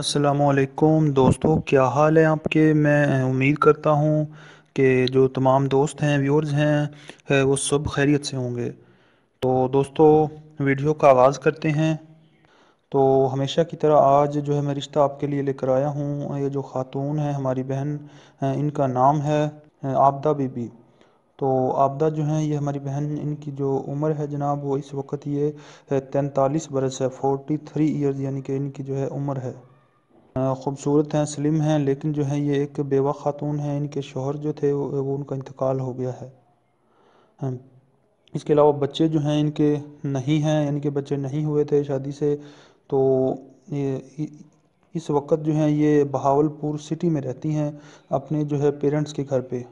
असलकुम दोस्तों क्या हाल है आपके मैं उम्मीद करता हूँ कि जो तमाम दोस्त हैं व्यूअर्स हैं है, वो सब खैरियत से होंगे तो दोस्तों वीडियो का आगाज़ करते हैं तो हमेशा की तरह आज जो है मैं रिश्ता आपके लिए लेकर आया हूँ ये जो ख़ातून है हमारी बहन इनका नाम है आपदा बीबी तो आपदा जो है ये हमारी बहन इनकी जो उम्र है जनाब वो इस वक्त ये तैंतालीस बरस है फोर्टी थ्री ईयर्स यानी कि इनकी जो है उम्र है खूबसूरत हैं स्लिम हैं लेकिन जो है ये एक बेवा ख़ातून हैं इनके शोहर जो थे वो, वो उनका इंतकाल हो गया है इसके अलावा बच्चे जो हैं इनके नहीं हैं यानी कि बच्चे नहीं हुए थे शादी से तो ये इस वक्त जो हैं ये बहावलपुर सिटी में रहती हैं अपने जो है पेरेंट्स के घर पे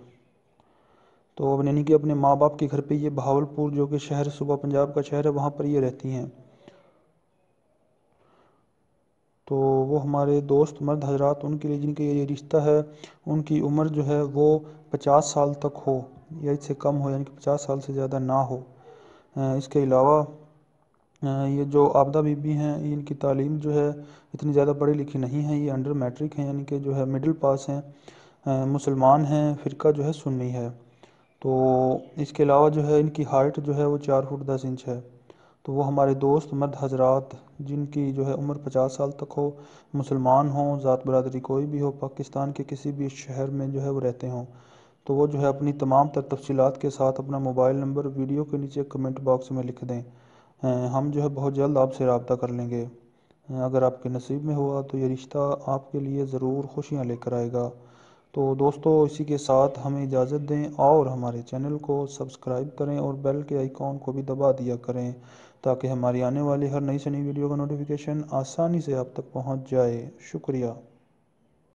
तो यानी कि अपने माँ बाप के घर पे ये बहावलपुर जो कि शहर सुबह पंजाब का शहर है वहाँ पर ये रहती हैं तो वो हमारे दोस्त मर्द हजरात उनके लिए जिनके ये रिश्ता है उनकी उम्र जो है वो पचास साल तक हो या इससे कम हो यानी कि पचास साल से ज़्यादा ना हो इसके अलावा ये जो आपदा बीबी हैं इनकी तालीम जो है इतनी ज़्यादा पढ़ी लिखी नहीं है ये अंडर मैट्रिक हैं यानी कि जो है मिडिल पास हैं मुसलमान हैं फ़िरका जो है सुन्नी है तो इसके अलावा जो है इनकी हाइट जो है वो चार फुट दस इंच है तो वो हमारे दोस्त मर्द हजरात जिनकी जो है उम्र पचास साल तक हो मुसलमान हों ज़ात बरदरी कोई भी हो पाकिस्तान के किसी भी शहर में जो है वो रहते हों तो वो जो है अपनी तमाम तर तफसीत के साथ अपना मोबाइल नंबर वीडियो के नीचे कमेंट बॉक्स में लिख दें हम जो है बहुत जल्द आपसे रबता कर लेंगे अगर आपके नसीब में हुआ तो ये रिश्ता आपके लिए ज़रूर खुशियाँ लेकर आएगा तो दोस्तों इसी के साथ हमें इजाज़त दें और हमारे चैनल को सब्सक्राइब करें और बेल के आइकॉन को भी दबा दिया करें ताकि हमारी आने वाली हर नई से नई वीडियो का नोटिफिकेशन आसानी से आप तक पहुंच जाए शुक्रिया